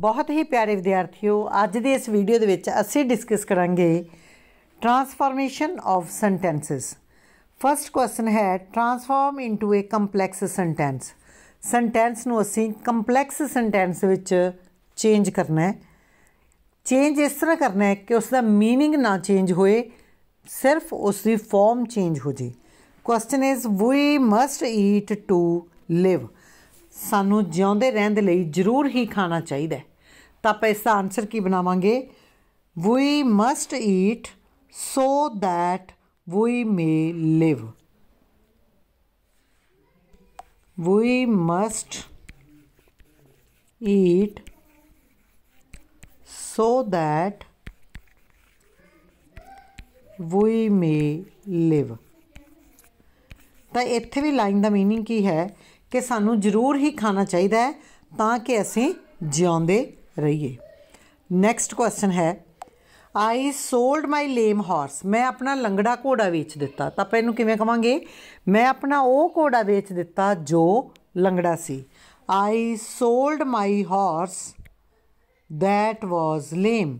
ਬਹੁਤ ਹੀ ਪਿਆਰੇ ਵਿਦਿਆਰਥੀਓ ਅੱਜ ਦੇ ਇਸ ਵੀਡੀਓ ਦੇ ਵਿੱਚ ਅਸੀਂ ਡਿਸਕਸ ਕਰਾਂਗੇ transformation of sentences first question ਹੈ transform into a complex sentence sentence ਨੂੰ ਅਸੀਂ ਕੰਪਲੈਕਸ ਸੈਂਟੈਂਸ ਵਿੱਚ ਚੇਂਜ ਕਰਨਾ ਹੈ ਚੇਂਜ ਇਸ ਤਰ੍ਹਾਂ ਕਰਨਾ ਹੈ ਕਿ ਉਸ ਦਾ मीनिंग ਨਾ ਚੇਂਜ ਹੋਏ ਸਿਰਫ ਉਸ ਦੀ ਫਾਰਮ ਚੇਂਜ ਹੋ ਜੇ question is we must eat to live ਸਾਨੂੰ ਜਿਉਂਦੇ ਰਹਿਣ ਦੇ ਲਈ ਜ਼ਰੂਰ ਹੀ ਖਾਣਾ ਚਾਹੀਦਾ ਹੈ ਤਾਂ ਆਪਾਂ ਇਸ ਦਾ ਆਨਸਰ ਕੀ ਬਣਾਵਾਂਗੇ we must eat so that we may live we must eat so that we may live ਤਾਂ ਇੱਥੇ ਵੀ ਲਾਈਨ ਦਾ ਮੀਨਿੰਗ ਕੀ ਹੈ ਕਿ ਸਾਨੂੰ ਜ਼ਰੂਰ ਹੀ ਖਾਣਾ ਚਾਹੀਦਾ ਹੈ ਤਾਂ ਕਿ ਅਸੀਂ ਜਿਉਂਦੇ ਰਹੀਏ ਨੈਕਸਟ ਕੁਐਸਚਨ ਹੈ I sold my lame horse ਮੈਂ ਆਪਣਾ ਲੰਗੜਾ ਘੋੜਾ ਵੇਚ ਦਿੱਤਾ ਤਾਂ ਆਪਾਂ ਇਹਨੂੰ ਕਿਵੇਂ ਕਵਾਂਗੇ ਮੈਂ ਆਪਣਾ ਉਹ ਘੋੜਾ ਵੇਚ ਦਿੱਤਾ ਜੋ ਲੰਗੜਾ ਸੀ I sold my horse that was lame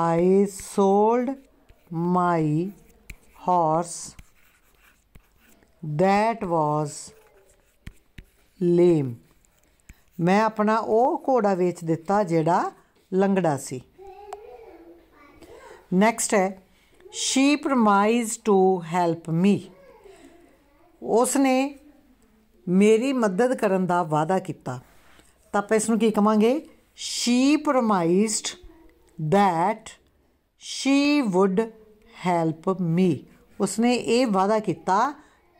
I sold my horse that was lame ਮੈਂ ਆਪਣਾ ਉਹ ਘੋੜਾ ਵੇਚ ਦਿੱਤਾ ਜਿਹੜਾ ਲੰਗੜਾ ਸੀ ਨੈਕਸਟ ਹੈ she promise to help me ਉਸ ਨੇ ਮੇਰੀ ਮਦਦ ਕਰਨ ਦਾ ਵਾਅਦਾ ਕੀਤਾ ਤਾਂ ਆਪਾਂ ਇਸ ਨੂੰ ਕੀ ਕਵਾਂਗੇ she promised that she would help me ਉਸਨੇ ਇਹ ਵਾਅਦਾ ਕੀਤਾ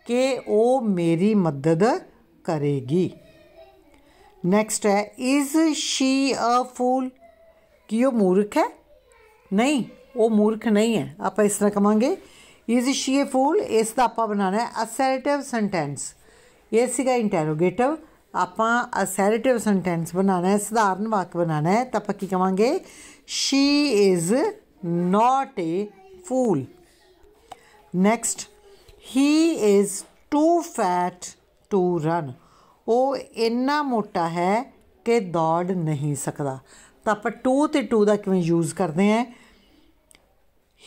ਕਿ ਉਹ ਮੇਰੀ ਮਦਦ ਕਰੇਗੀ ਨੈਕਸਟ ਹੈ ਇਜ਼ ਸ਼ੀ ਅ ਫੂਲ ਕਿ ਉਹ ਮੂਰਖ ਹੈ ਨਹੀਂ ਉਹ ਮੂਰਖ ਨਹੀਂ ਹੈ ਆਪਾਂ ਇਸ ਤਰ੍ਹਾਂ ਕਵਾਂਗੇ ਇਜ਼ ਸ਼ੀ ਅ ਫੂਲ ਇਸ ਦਾ ਆਪਾਂ ਬਣਾਣਾ ਹੈ ਅਸੈਰਟਿਵ ਸੈਂਟੈਂਸ ਇਹ ਸੀਗਾ ਇੰਟਰੋਗੇਟਿਵ ਆਪਾਂ ਅਸੈਰਟਿਵ ਸੈਂਟੈਂਸ ਬਣਾਣਾ ਹੈ ਸਧਾਰਨ ਵਾਕ ਬਣਾਣਾ ਹੈ ਤਾਂ ਆਪਾਂ ਕੀ ਕਵਾਂਗੇ she is not a fool next he is too fat to run ਉਹ ਇੰਨਾ ਮੋਟਾ ਹੈ ਕਿ ਦੌੜ ਨਹੀਂ ਸਕਦਾ ਤਾਂ ਆਪਾਂ ਟੂ ਤੇ ਟੂ ਦਾ ਕਿਵੇਂ ਯੂਜ਼ ਕਰਦੇ ਆ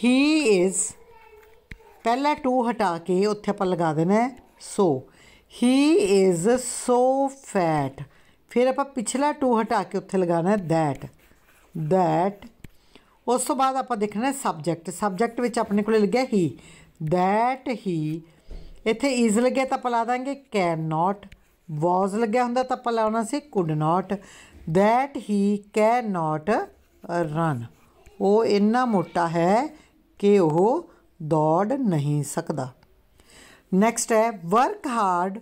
ਹੀ ਇਜ਼ ਪਹਿਲਾ ਟੂ ਹਟਾ ਕੇ ਉੱਥੇ ਆਪਾਂ ਲਗਾ ਦੇਣਾ ਹੈ ਸੋ ਹੀ ਇਜ਼ ਸੋ ਫੈਟ ਫਿਰ ਆਪਾਂ ਪਿਛਲਾ ਟੂ ਹਟਾ ਕੇ ਉੱਥੇ ਲਗਾਣਾ ਹੈ ਦੈਟ ਦੈਟ ਉਸ ਤੋਂ ਬਾਅਦ ਆਪਾਂ ਦੇਖਣਾ ਹੈ ਸਬਜੈਕਟ ਸਬਜੈਕਟ ਵਿੱਚ ਆਪਣੇ ਕੋਲੇ ਲੱਗਿਆ ਹੀ ਦੈਟ ਹੀ ਇੱਥੇ ਇਜ਼ ਲੱਗਿਆ ਤਾਂ ਪਲਾ ਦਾਂਗੇ ਕੈਨ ਨਾਟ ਵਾਸ ਲੱਗਿਆ ਹੁੰਦਾ ਤਾਂ ਆਪਾਂ ਲਾਉਣਾ ਸੀ could not he can not run ਉਹ ਇੰਨਾ ਮੋਟਾ ਹੈ ਕਿ ਉਹ ਦੌੜ ਨਹੀਂ ਸਕਦਾ ਨੈਕਸਟ ਹੈ work hard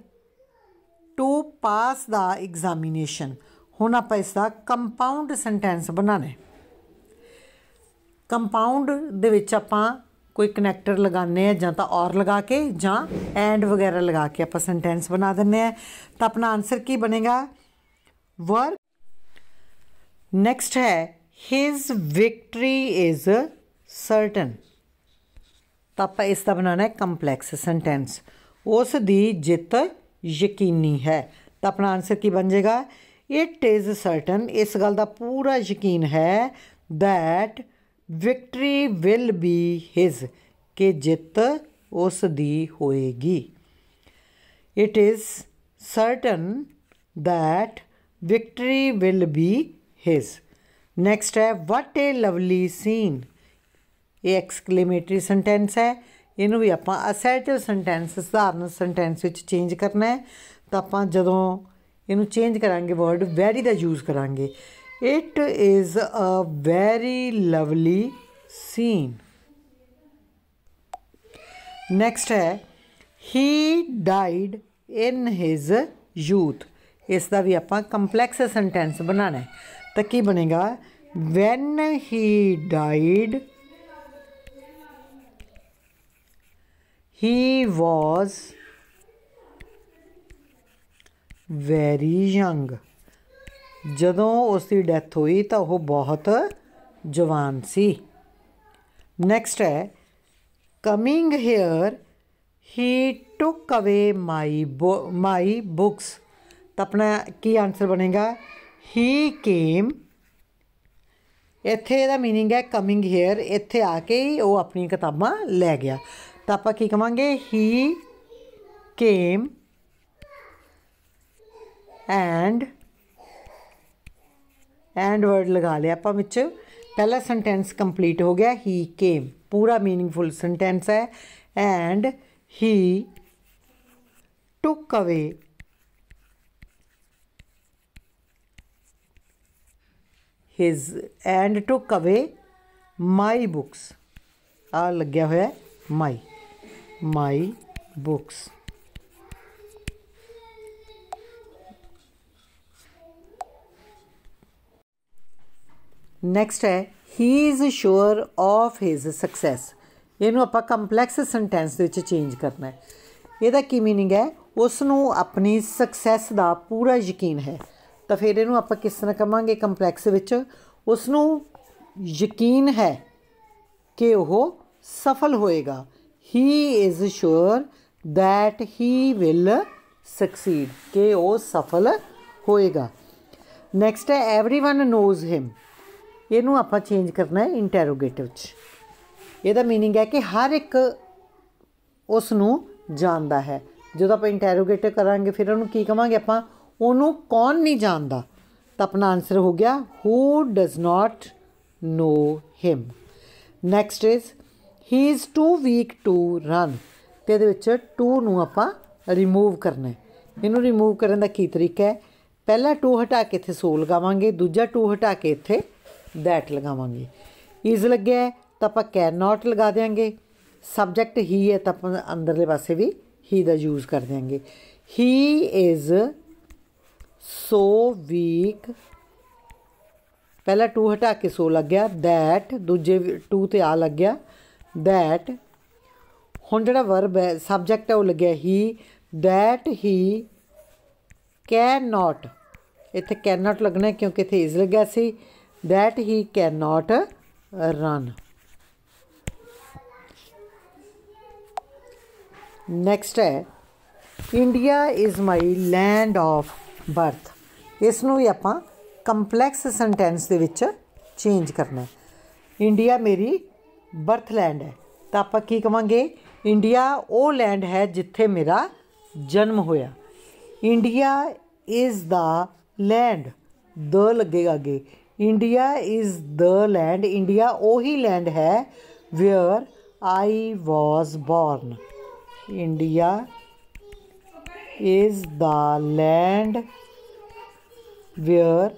to pass the examination ਹੁਣ ਆਪਾਂ ਇਸ ਦਾ ਕੰਪਾਊਂਡ ਸੈਂਟੈਂਸ ਬਣਾਣਾ ਹੈ ਕੰਪਾਊਂਡ ਦੇ ਵਿੱਚ ਆਪਾਂ ਕੋਈ ਕਨੈਕਟਰ ਲਗਾਉਂਦੇ ਆ ਜਾਂ ਤਾਂ ਔਰ ਲਗਾ ਕੇ ਜਾਂ ਐਂਡ ਵਗੈਰਾ ਲਗਾ ਕੇ ਆਪਾਂ ਸੈਂਟੈਂਸ ਬਣਾ ਦਿੰਨੇ ਆ ਤਾਂ ਆਪਣਾ ਆਨਸਰ ਕੀ ਬਣੇਗਾ ਵਰਕ ਨੈਕਸਟ ਹੈ ਹਿਸ ਵਿਕਟਰੀ ਇਜ਼ ਸਰਟਨ ਤਾਂ ਆਪਾਂ ਇਸ ਦਾ ਬਣਾਉਣਾ ਹੈ ਕੰਪਲੈਕਸ ਸੈਂਟੈਂਸ ਉਸ ਦੀ ਜਿੱਤ ਯਕੀਨੀ ਹੈ ਤਾਂ ਆਪਣਾ ਆਨਸਰ ਕੀ ਬਣ ਜਾਏਗਾ ਇਟ ਇਜ਼ ਸਰਟਨ ਇਸ ਗੱਲ ਦਾ ਪੂਰਾ ਯਕੀਨ ਹੈ that victory will be his ਕਿ ਜਿੱਤ ਉਸ ਦੀ ਹੋਏਗੀ it is certain that victory will be his next ਹੈ ਵਾਟ ਏ ਲਵਲੀ ਸੀਨ ਇਹ ਐਕਸਕਲੇਮੇਟਰੀ ਸੈਂਟੈਂਸ ਹੈ ਇਹਨੂੰ ਵੀ ਆਪਾਂ ਅਸਰਟਿਵ ਸੈਂਟੈਂਸ ਸਧਾਰਨ ਸੈਂਟੈਂਸ ਵਿੱਚ ਚੇਂਜ ਕਰਨਾ ਹੈ ਤਾਂ ਆਪਾਂ ਜਦੋਂ ਇਹਨੂੰ ਚੇਂਜ ਕਰਾਂਗੇ ਵਰਡ ਵੈਰੀ ਦਾ ਯੂਜ਼ ਕਰਾਂਗੇ It is a very lovely scene. Next है he died in his youth ਇਸ ਦਾ ਵੀ ਆਪਾਂ ਕੰਪਲੈਕਸ ਸੈਂਟੈਂਸ ਬਣਾਣਾ ਹੈ ਤਾਂ ਕੀ ਬਣੇਗਾ when he died he was very young ਜਦੋਂ ਉਸ ਦੀ ਡੈਥ ਹੋਈ ਤਾਂ ਉਹ ਬਹੁਤ ਜਵਾਨ ਸੀ ਨੈਕਸਟ ਹੈ coming here he took away my my books ਤਾਂ ਆਪਣਾ ਕੀ ਆਨਸਰ ਬਣੇਗਾ ਹੀ ਕੇਮ ਇੱਥੇ ਇਹਦਾ मीनिंग ਹੈ ਕਮਿੰਗ ਹੇਅਰ ਇੱਥੇ ਆ ਕੇ ਹੀ ਉਹ ਆਪਣੀ ਕਿਤਾਬਾਂ ਲੈ ਗਿਆ ਤਾਂ ਆਪਾਂ ਕੀ ਕਵਾਂਗੇ he came and and word लगा लिया आप पहला सेंटेंस कंप्लीट हो गया ही केम पूरा मीनिंगफुल सेंटेंस है and he took away his and took away my books आ लग्या होया माई माई बुक्स ਨੈਕਸਟ ਹੈ he is sure of his success ਇਹਨੂੰ ਆਪਾਂ ਕੰਪਲੈਕਸ ਸੈਂਟੈਂਸ ਦੇ ਵਿੱਚ ਚੇਂਜ ਕਰਨਾ ਹੈ ਇਹਦਾ ਕੀ मीनिंग ਹੈ ਉਸ ਨੂੰ ਆਪਣੀ ਸਕਸੈਸ ਦਾ ਪੂਰਾ ਯਕੀਨ ਹੈ ਤਾਂ ਫਿਰ ਇਹਨੂੰ ਆਪਾਂ ਕਿਸ ਤਰ੍ਹਾਂ ਕਵਾਂਗੇ ਕੰਪਲੈਕਸ ਵਿੱਚ ਉਸ ਨੂੰ ਯਕੀਨ ਹੈ ਕਿ ਉਹ ਸਫਲ ਹੋਏਗਾ he is sure that he will succeed ਕਿ ਉਹ ਸਫਲ ਹੋਏਗਾ ਨੈਕਸਟ ਹੈ एवरीवन ਨੋਜ਼ ਹਿਮ ਇਹਨੂੰ ਆਪਾਂ ਚੇਂਜ ਕਰਨਾ ਹੈ ਇੰਟਰੋਗੇਟਿਵ 'ਚ ਇਹਦਾ मीनिंग ਹੈ ਕਿ ਹਰ ਇੱਕ ਉਸ ਨੂੰ ਜਾਣਦਾ ਹੈ ਜਦੋਂ ਆਪਾਂ ਇੰਟਰੋਗੇਟਿਵ ਕਰਾਂਗੇ ਫਿਰ ਉਹਨੂੰ ਕੀ ਕਵਾਂਗੇ ਆਪਾਂ ਉਹਨੂੰ ਕੌਣ ਨਹੀਂ ਜਾਣਦਾ ਤਾਂ ਆਪਣਾ ਆਨਸਰ ਹੋ ਗਿਆ who does not know him next is he is too weak to run ਤੇ ਇਹਦੇ ਵਿੱਚ ਟੂ ਨੂੰ ਆਪਾਂ ਰਿਮੂਵ ਕਰਨਾ ਹੈ ਇਹਨੂੰ ਰਿਮੂਵ ਕਰਨ ਦਾ ਕੀ ਤਰੀਕਾ ਹੈ ਪਹਿਲਾ ਟੂ ਹਟਾ ਕੇ ਇੱਥੇ ਸੋ ਲਗਾਵਾਂਗੇ ਦੂਜਾ ਟੂ ਹਟਾ ਕੇ ਇੱਥੇ ਦੈਟ ਲਗਾਵਾਂਗੇ ਇਜ਼ ਲੱਗਿਆ ਤਾਂ ਆਪਾਂ ਕੈਨ ਨਾਟ ਲਗਾ ਦੇਾਂਗੇ ਸਬਜੈਕਟ ਹੀ ਹੈ ਤਾਂ ਆਪਾਂ ਅੰਦਰਲੇ ਪਾਸੇ ਵੀ ਹੀ ਦਾ ਯੂਜ਼ ਕਰ ਦੇਾਂਗੇ ਹੀ ਇਜ਼ ਸੋ ਵੀਕ ਪਹਿਲਾ 2 ਹਟਾ ਕੇ ਸੋ ਲੱਗ ਗਿਆ ਦੈਟ ਦੂਜੇ 2 ਤੇ ਆ ਲੱਗ ਗਿਆ ਦੈਟ ਹੁਣ ਜਿਹੜਾ ਵਰਬ ਹੈ ਸਬਜੈਕਟ ਹੈ ਉਹ ਲੱਗਿਆ ਹੀ ਦੈਟ ਹੀ ਕੈਨ ਨਾਟ ਇੱਥੇ ਕੈਨ ਨਾਟ ਲੱਗਣਾ ਕਿਉਂਕਿ ਇੱਥੇ ਇਜ਼ ਲੱਗਿਆ ਸੀ that he cannot run. Next ਹੈ India is my land of birth ਇਸ ਨੂੰ ਵੀ ਆਪਾਂ ਕੰਪਲੈਕਸ ਸੈਂਟੈਂਸ ਦੇ ਵਿੱਚ ਚੇਂਜ ਕਰਨਾ ਇੰਡੀਆ ਮੇਰੀ ਬਰਥ ਲੈਂਡ ਹੈ ਤਾਂ ਆਪਾਂ ਕੀ ਕਵਾਂਗੇ ਇੰਡੀਆ ਉਹ ਲੈਂਡ ਹੈ ਜਿੱਥੇ ਮੇਰਾ ਜਨਮ ਹੋਇਆ India is the land the ਲੱਗੇਗਾ ਅੱਗੇ India is the land India ओ ही लैंड है where I was born India is the land where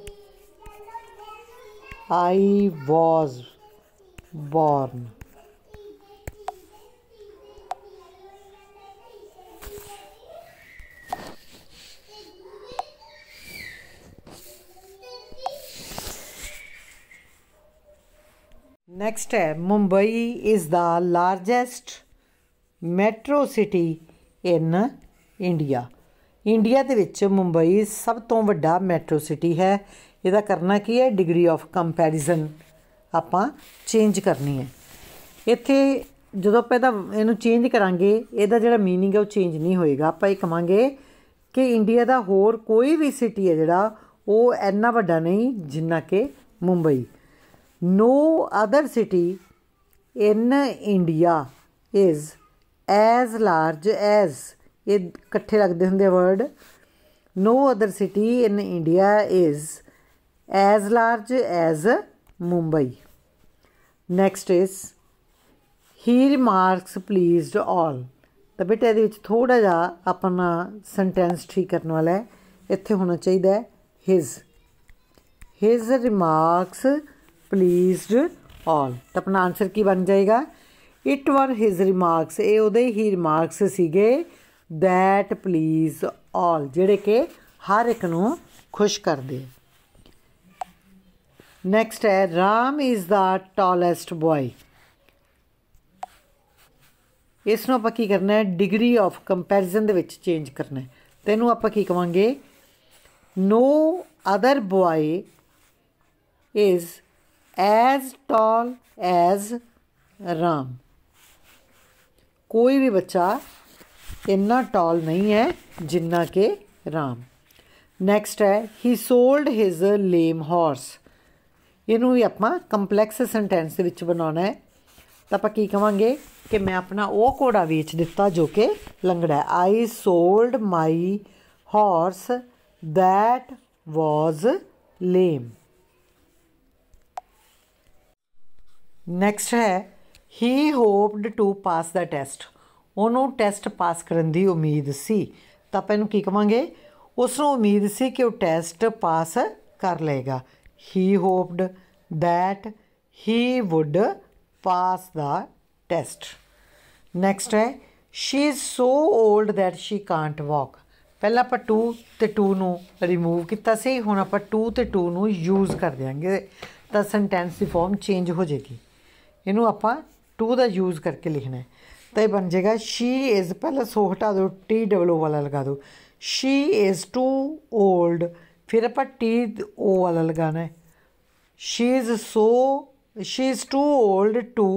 I was born next ਹੈ Mumbai is the largest metro city in India India ਦੇ ਵਿੱਚ ਮੁੰਬਈ ਸਭ ਤੋਂ ਵੱਡਾ ਮੈਟਰੋ ਸਿਟੀ ਹੈ ਇਹਦਾ ਕਰਨਾ ਕੀ ਹੈ ਡਿਗਰੀ ਆਫ ਕੰਪੈਰੀਜ਼ਨ ਆਪਾਂ ਚੇਂਜ ਕਰਨੀ ਹੈ ਇੱਥੇ ਜਦੋਂ ਆਪਾਂ ਇਹਦਾ ਇਹਨੂੰ ਚੇਂਜ ਕਰਾਂਗੇ ਇਹਦਾ ਜਿਹੜਾ मीनिंग ਹੈ ਉਹ ਚੇਂਜ ਨਹੀਂ ਹੋਏਗਾ ਆਪਾਂ ਇਹ ਕਵਾਂਗੇ ਕਿ ਇੰਡੀਆ ਦਾ ਹੋਰ ਕੋਈ ਵੀ ਸਿਟੀ ਹੈ ਜਿਹੜਾ ਉਹ ਇੰਨਾ ਵੱਡਾ ਨਹੀਂ ਜਿੰਨਾ ਕਿ Mumbai No other city in India is as large as ਇਹ ਇਕੱਠੇ ਲੱਗਦੇ ਹੁੰਦੇ word no other city in india is as large as mumbai next is he remarks pleased all ਤਾਂ ਬੇਟਾ ਇਹਦੇ ਵਿੱਚ ਥੋੜਾ ਜਿਹਾ ਆਪਣਾ ਸੈਂਟੈਂਸ ਠੀਕ ਕਰਨ ਵਾਲਾ ਹੈ ਇੱਥੇ ਹੋਣਾ ਚਾਹੀਦਾ ਹੈ his his remarks pleased all ਤਾਂ ਆਪਣਾ ਆਨਸਰ ਕੀ ਬਣ ਜਾਏਗਾ ਇਟ ਵਰ ਹਿਸ ਰਿਮਾਰਕਸ ਇਹ ਉਹਦੇ ਹੀ ਰਿਮਾਰਕਸ ਸੀਗੇ ਥੈਟ ਪਲੀਜ਼ ਆਲ ਜਿਹੜੇ ਕਿ ਹਰ ਇੱਕ ਨੂੰ ਖੁਸ਼ ਕਰਦੇ ਨੈਕਸਟ ਹੈ Ram is the tallest boy ਇਸ ਨੂੰ ਆਪਾਂ ਕੀ ਕਰਨਾ ਹੈ ਡਿਗਰੀ ਆਫ ਕੰਪੈਰੀਜ਼ਨ ਦੇ ਵਿੱਚ ਚੇਂਜ ਕਰਨਾ ਹੈ ਤੈਨੂੰ ਆਪਾਂ ਕੀ ਕਵਾਂਗੇ no other boy is as tall as Ram ਕੋਈ ਵੀ ਬੱਚਾ ਇੰਨਾ ਟਾਲ ਨਹੀਂ ਹੈ ਜਿੰਨਾ ਕਿ ਰਾਮ ਨੈਕਸਟ ਹੈ he sold his lame horse ਇਹਨੂੰ ਵੀ ਆਪਾਂ ਕੰਪਲੈਕਸ ਸੈਂਟੈਂਸ ਵਿੱਚ ਬਣਾਉਣਾ ਹੈ ਤਾਂ ਆਪਾਂ ਕੀ ਕਵਾਂਗੇ ਕਿ ਮੈਂ ਆਪਣਾ ਉਹ ਘੋੜਾ ਵੇਚ ਦਿੱਤਾ ਜੋ ਕਿ ਲੰਗੜਾ ਹੈ I sold my horse that was lame next ਹੈ he hoped to pass the test ਉਹਨੂੰ ਟੈਸਟ ਪਾਸ ਕਰਨ ਦੀ ਉਮੀਦ ਸੀ ਤਾਂ ਆਪਾਂ ਇਹਨੂੰ ਕੀ ਕਵਾਂਗੇ ਉਸ ਨੂੰ ਉਮੀਦ ਸੀ ਕਿ ਉਹ ਟੈਸਟ ਪਾਸ ਕਰ ਲਏਗਾ he hoped that he would pass the test next ਹੈ she is so old that she can't walk ਪਹਿਲਾਂ ਆਪਾਂ 2 ਤੇ 2 ਨੂੰ ਰਿਮੂਵ ਕੀਤਾ ਸੀ ਹੁਣ ਆਪਾਂ 2 ਤੇ 2 ਨੂੰ ਯੂਜ਼ ਕਰ ਦਿਆਂਗੇ ਤਾਂ ਸੈਂਟੈਂਸ ਦੀ ਫਾਰਮ ਚੇਂਜ ਹੋ ਜਾਏਗੀ ਇਹਨੂੰ ਆਪਾਂ ਟੂ ਦਾ ਯੂਜ਼ ਕਰਕੇ ਲਿਖਣਾ ਹੈ ਤਾਂ ਇਹ ਬਣ ਜਾਏਗਾ ਸ਼ੀ ਇਜ਼ ਪਹਿਲਾਂ ਸੋ ਹਟਾ ਦਿਓ ਟੀ ਡਬਲ ਵਾਲਾ ਲਗਾ ਦਿਓ ਸ਼ੀ ਇਜ਼ ਟੂ 올ਡ ਫਿਰ ਆਪਾਂ ਟੀ ਓ ਵਾਲਾ ਲਗਾਣਾ ਹੈ she is so she is too old to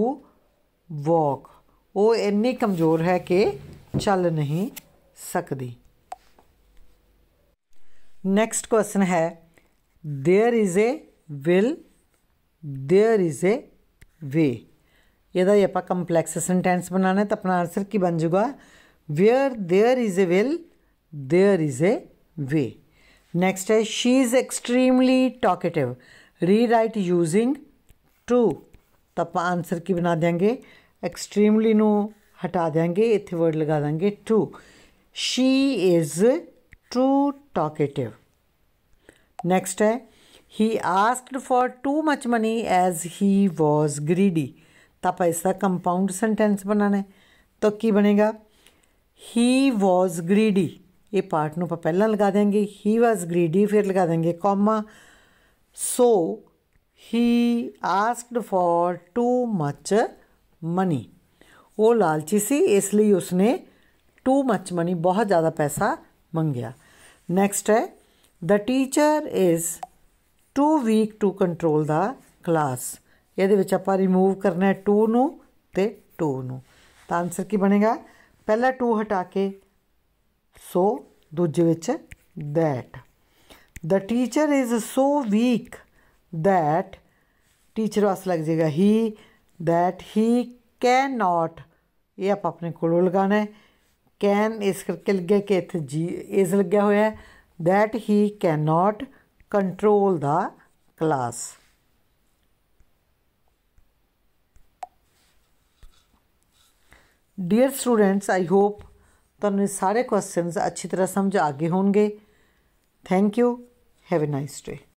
walk ਉਹ ਇੰਨੀ ਕਮਜ਼ੋਰ ਹੈ ਕਿ ਚੱਲ ਨਹੀਂ ਸਕਦੀ ਨੈਕਸਟ ਕੁਐਸਚਨ ਹੈ there is a will there is a way यदि ये अपना कम्प्लेक्स सेंटेंस बनाना है तो अपना आंसर की बन जाएगा where there is a will there is a way next है she is extremely talkative rewrite using too तो अपना आंसर की बना देंगे एक्सट्रीमली नो हटा देंगे ਇੱਥੇ वर्ड लगा देंगे too she is too talkative next है He asked for too much money as he was greedy. तो आप इसका कंपाउंड सेंटेंस बनाना है तो की बनेगा ही वॉज ग्रीडी ये पार्ट ਨੂੰ ਆਪਾਂ ਪਹਿਲਾਂ ਲਗਾ ਦੇਾਂਗੇ he was greedy ਫਿਰ ਲਗਾ ਦੇਾਂਗੇ comma so he asked for too much money ਉਹ ਲਾਲਚੀ ਸੀ ਇਸ ਲਈ too much money ਮਨੀ ਬਹੁਤ ਜ਼ਿਆਦਾ ਪੈਸਾ next next the teacher is too weak to control the class ਇਹਦੇ ਵਿੱਚ ਆਪਾਂ ਰਿਮੂਵ ਕਰਨਾ ਹੈ 2 ਨੂੰ ਤੇ 2 ਨੂੰ ਤਾਂ ਆਨਸਰ ਕੀ ਬਣੇਗਾ ਪਹਿਲਾ 2 ਹਟਾ ਕੇ ਸੋ ਦੂਜੇ ਵਿੱਚ that the teacher is so weak that teacher was ਲੱਗ ਜਾਏਗਾ ਹੀ ਦੈਟ ਹੀ ਕੈਨ ਨਾਟ ਇਹ ਆਪ ਆਪਣੇ ਕੋਲੋਂ ਲਗਾਣਾ ਹੈ ਕੈਨ ਇਸ ਕਰਕੇ ਲੱਗਿਆ ਕਿ ਇਥੇ ਜੀ ਇਸ ਲੱਗਿਆ ਹੋਇਆ ਹੈ that he cannot control the class. Dear students I hope तो सारे क्वेश्चंस अच्छी तरह समझ आ गए होंगे thank you have a nice day